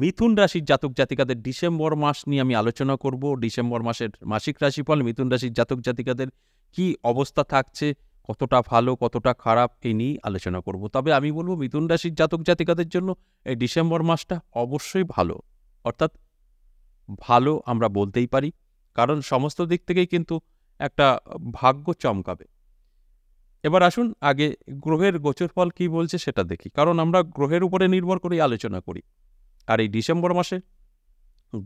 মিথুন রাশির জাতক জাতিকাদের ডিসেম্বর মাস নিয়ে আমি আলোচনা করব ডিসেম্বর মাসের মাসিক রাশিফল মিথুন রাশির জাতক জাতিকাদের কি অবস্থা থাকছে কতটা ভালো কতটা খারাপ এই নিয়েই আলোচনা করব তবে আমি বলবো মিথুন রাশির জাতক জাতিকাদের জন্য এই ডিসেম্বর মাসটা অবশ্যই ভালো অর্থাৎ ভালো আমরা বলতেই পারি কারণ সমস্ত দিক থেকেই কিন্তু একটা ভাগ্য চমকাবে এবার আসুন আগে গ্রহের গোচরফল কি বলছে সেটা দেখি কারণ আমরা গ্রহের উপরে নির্ভর করেই আলোচনা করি আর এই ডিসেম্বর মাসে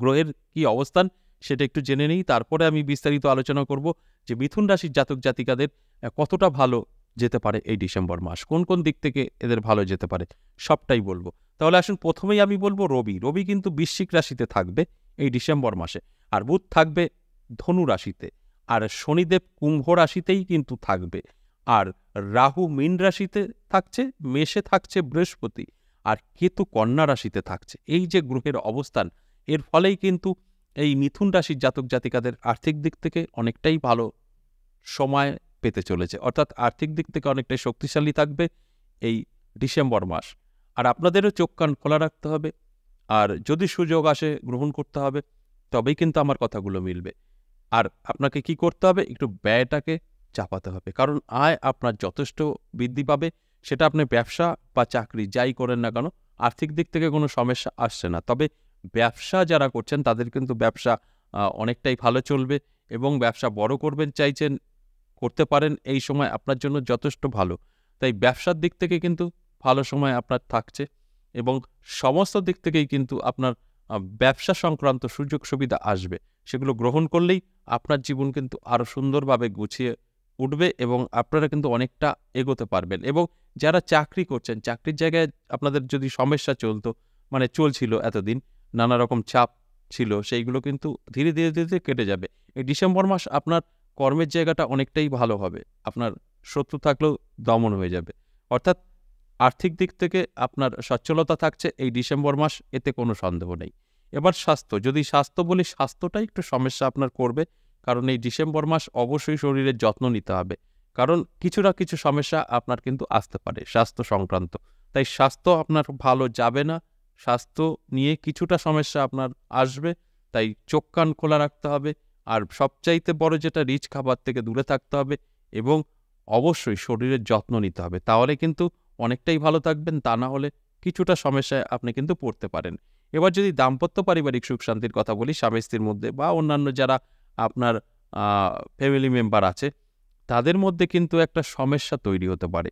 গ্রহের কি অবস্থান সেটা একটু জেনে নিই তারপরে আমি বিস্তারিত আলোচনা করব যে মিথুন রাশির জাতক জাতিকাদের কতটা ভালো যেতে পারে এই ডিসেম্বর মাস কোন কোন দিক থেকে এদের ভালো যেতে পারে সবটাই বলবো তাহলে আসুন প্রথমেই আমি বলবো রবি রবি কিন্তু বৃশ্চিক রাশিতে থাকবে এই ডিসেম্বর মাসে আর বুধ থাকবে ধনু রাশিতে আর শনিদেব কুম্ভ রাশিতেই কিন্তু থাকবে আর রাহু মীন রাশিতে থাকছে মেষে থাকছে বৃহস্পতি আর কেতু কন্যা রাশিতে থাকছে এই যে গ্রহের অবস্থান এর ফলেই কিন্তু এই মিথুন রাশির জাতক জাতিকাদের আর্থিক দিক থেকে অনেকটাই ভালো সময় পেতে চলেছে অর্থাৎ আর্থিক দিক থেকে অনেকটাই শক্তিশালী থাকবে এই ডিসেম্বর মাস আর আপনাদেরও চোখ কান খোলা রাখতে হবে আর যদি সুযোগ আসে গ্রহণ করতে হবে তবেই কিন্তু আমার কথাগুলো মিলবে আর আপনাকে কি করতে হবে একটু ব্যয়টাকে চাপাতে হবে কারণ আয় আপনার যথেষ্ট বৃদ্ধি পাবে সেটা আপনি ব্যবসা বা চাকরি যাই করেন না কেন আর্থিক দিক থেকে কোনো সমস্যা আসছে না তবে ব্যবসা যারা করছেন তাদের কিন্তু ব্যবসা অনেকটাই ভালো চলবে এবং ব্যবসা বড় করবেন চাইছেন করতে পারেন এই সময় আপনার জন্য যথেষ্ট ভালো তাই ব্যবসার দিক থেকে কিন্তু ভালো সময় আপনার থাকছে এবং সমস্ত দিক থেকেই কিন্তু আপনার ব্যবসা সংক্রান্ত সুযোগ সুবিধা আসবে সেগুলো গ্রহণ করলেই আপনার জীবন কিন্তু আরও সুন্দরভাবে গুছিয়ে উঠবে এবং আপনারা কিন্তু অনেকটা এগোতে পারবেন এবং যারা চাকরি করছেন চাকরির জায়গায় আপনাদের যদি সমস্যা চলতো মানে চলছিল এতদিন নানা রকম চাপ ছিল সেইগুলো কিন্তু ধীরে ধীরে ধীরে ধীরে কেটে যাবে এই ডিসেম্বর মাস আপনার কর্মের জায়গাটা অনেকটাই ভালো হবে আপনার শত্রু থাকলেও দমন হয়ে যাবে অর্থাৎ আর্থিক দিক থেকে আপনার সচ্ছলতা থাকছে এই ডিসেম্বর মাস এতে কোনো সন্দেহ নেই এবার স্বাস্থ্য যদি স্বাস্থ্য বলি স্বাস্থ্যটাই একটু সমস্যা আপনার করবে কারণ এই ডিসেম্বর মাস অবশ্যই শরীরের যত্ন নিতে হবে কারণ কিছু না কিছু সমস্যা আপনার কিন্তু আসতে পারে স্বাস্থ্য সংক্রান্ত তাই স্বাস্থ্য আপনার ভালো যাবে না স্বাস্থ্য নিয়ে কিছুটা সমস্যা আপনার আসবে তাই চোখ কান খোলা রাখতে হবে আর সবচাইতে বড় যেটা রিচ খাবার থেকে দূরে থাকতে হবে এবং অবশ্যই শরীরের যত্ন নিতে হবে তাহলে কিন্তু অনেকটাই ভালো থাকবেন তা না হলে কিছুটা সমস্যায় আপনি কিন্তু পড়তে পারেন এবার যদি দাম্পত্য পারিবারিক সুখ শান্তির কথা বলি স্বামী স্ত্রীর মধ্যে বা অন্যান্য যারা আপনার ফ্যামিলি মেম্বার আছে তাদের মধ্যে কিন্তু একটা সমস্যা তৈরি হতে পারে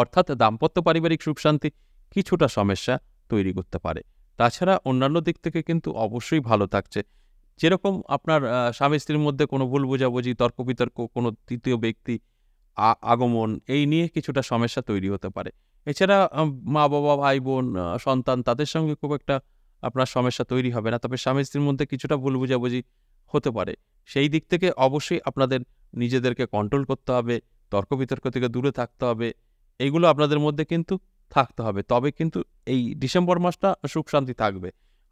অর্থাৎ দাম্পত্য পারিবারিক সুখ শান্তি কিছুটা সমস্যা তৈরি করতে পারে তাছাড়া অন্যান্য দিক থেকে কিন্তু অবশ্যই ভালো থাকছে যেরকম আপনার স্বামী স্ত্রীর মধ্যে কোনো ভুল বোঝাবুঝি তর্ক বিতর্ক কোনো তৃতীয় ব্যক্তি আগমন এই নিয়ে কিছুটা সমস্যা তৈরি হতে পারে এছাড়া মা বাবা ভাই বোন সন্তান তাদের সঙ্গে খুব একটা আপনার সমস্যা তৈরি হবে না তবে স্বামী স্ত্রীর মধ্যে কিছুটা ভুল বোঝাবুঝি হতে পারে সেই দিক থেকে অবশ্যই আপনাদের নিজেদেরকে কন্ট্রোল করতে হবে তর্ক বিতর্ক থেকে দূরে থাকতে হবে এগুলো আপনাদের মধ্যে কিন্তু থাকতে হবে তবে কিন্তু এই ডিসেম্বর মাসটা সুখ শান্তি থাকবে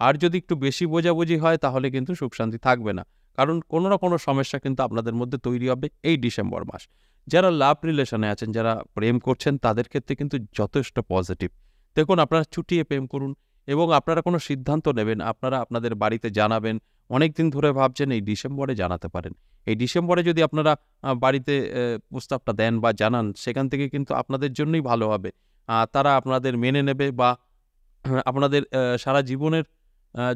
আর যদি একটু বেশি বোঝাবুঝি হয় তাহলে কিন্তু সুখ শান্তি থাকবে না কারণ কোনো না কোনো সমস্যা কিন্তু আপনাদের মধ্যে তৈরি হবে এই ডিসেম্বর মাস যারা লাভ রিলেশনে আছেন যারা প্রেম করছেন তাদের ক্ষেত্রে কিন্তু যথেষ্ট পজিটিভ দেখুন আপনারা ছুটিয়ে প্রেম করুন এবং আপনারা কোনো সিদ্ধান্ত নেবেন আপনারা আপনাদের বাড়িতে জানাবেন অনেক দিন ধরে ভাবছেন এই ডিসেম্বরে জানাতে পারেন এই ডিসেম্বরে যদি আপনারা বাড়িতে প্রস্তাবটা দেন বা জানান সেখান থেকে কিন্তু আপনাদের জন্যই ভালো হবে তারা আপনাদের মেনে নেবে বা আপনাদের সারা জীবনের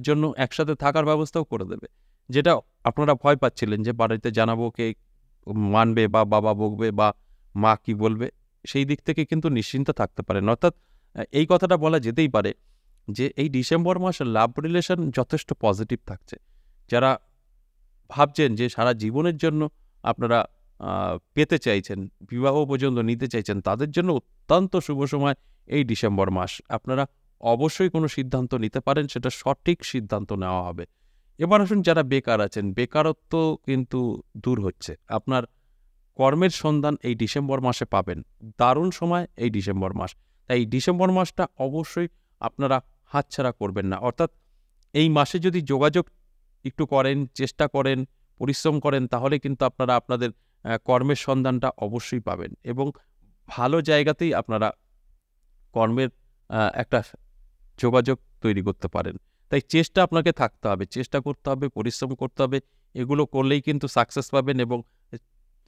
জন্য একসাথে থাকার ব্যবস্থাও করে দেবে যেটা আপনারা ভয় পাচ্ছিলেন যে বাড়িতে জানাবো কে মানবে বা বাবা বকবে বা মা কি বলবে সেই দিক থেকে কিন্তু নিশ্চিন্ত থাকতে পারেন অর্থাৎ এই কথাটা বলা যেতেই পারে যে এই ডিসেম্বর মাসে লাভ রিলেশন যথেষ্ট পজিটিভ থাকছে যারা ভাবছেন যে সারা জীবনের জন্য আপনারা পেতে চাইছেন বিবাহ পর্যন্ত নিতে চাইছেন তাদের জন্য অত্যন্ত শুভ সময় এই ডিসেম্বর মাস আপনারা অবশ্যই কোনো সিদ্ধান্ত নিতে পারেন সেটা সঠিক সিদ্ধান্ত নেওয়া হবে এবার আসুন যারা বেকার আছেন বেকারত্ব কিন্তু দূর হচ্ছে আপনার কর্মের সন্ধান এই ডিসেম্বর মাসে পাবেন দারুণ সময় এই ডিসেম্বর মাস তাই ডিসেম্বর মাসটা অবশ্যই আপনারা হাতছাড়া করবেন না অর্থাৎ এই মাসে যদি যোগাযোগ একটু করেন চেষ্টা করেন পরিশ্রম করেন তাহলে কিন্তু আপনারা আপনাদের কর্মের সন্ধানটা অবশ্যই পাবেন এবং ভালো জায়গাতেই আপনারা কর্মের একটা যোগাযোগ তৈরি করতে পারেন তাই চেষ্টা আপনাকে থাকতে হবে চেষ্টা করতে হবে পরিশ্রম করতে হবে এগুলো করলেই কিন্তু সাকসেস পাবেন এবং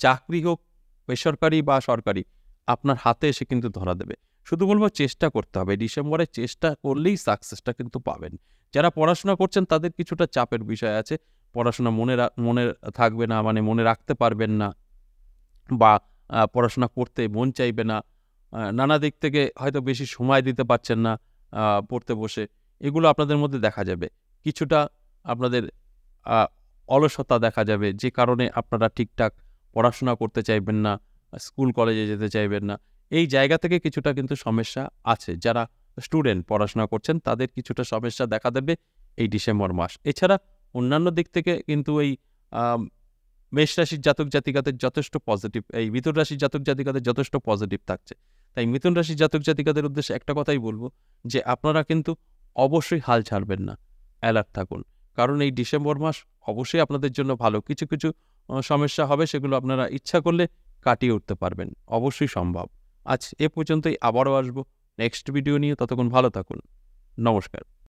চাকরি হোক বেসরকারি বা সরকারি আপনার হাতে এসে কিন্তু ধরা দেবে শুধু বলবো চেষ্টা করতে হবে ডিসেম্বরে চেষ্টা করলেই সাকসেসটা কিন্তু পাবেন যারা পড়াশোনা করছেন তাদের কিছুটা চাপের বিষয় আছে পড়াশোনা মনে মনে থাকবে না মানে মনে রাখতে পারবেন না বা পড়াশোনা করতে মন চাইবে না নানা দিক থেকে হয়তো বেশি সময় দিতে পারছেন না পড়তে বসে এগুলো আপনাদের মধ্যে দেখা যাবে কিছুটা আপনাদের অলসতা দেখা যাবে যে কারণে আপনারা ঠিকঠাক পড়াশোনা করতে চাইবেন না স্কুল কলেজে যেতে চাইবেন না এই জায়গা থেকে কিছুটা কিন্তু সমস্যা আছে যারা স্টুডেন্ট পড়াশোনা করছেন তাদের কিছুটা সমস্যা দেখা দেবে এই ডিসেম্বর মাস এছাড়া অন্যান্য দিক থেকে কিন্তু এই মেষ রাশির জাতক জাতিকাদের যথেষ্ট পজিটিভ এই মিথুন রাশির জাতক জাতিকাদের যথেষ্ট পজিটিভ থাকছে তাই মিথুন রাশির জাতক জাতিকাদের উদ্দেশ্যে একটা কথাই বলবো যে আপনারা কিন্তু অবশ্যই হাল ছাড়বেন না অ্যালার্ট থাকুন কারণ এই ডিসেম্বর মাস অবশ্যই আপনাদের জন্য ভালো কিছু কিছু সমস্যা হবে সেগুলো আপনারা ইচ্ছা করলে কাটিয়ে উঠতে পারবেন অবশ্যই সম্ভব আজ এ পর্যন্তই আবারও আসবো নেক্সট ভিডিও নিয়ে ততক্ষণ ভালো থাকুন নমস্কার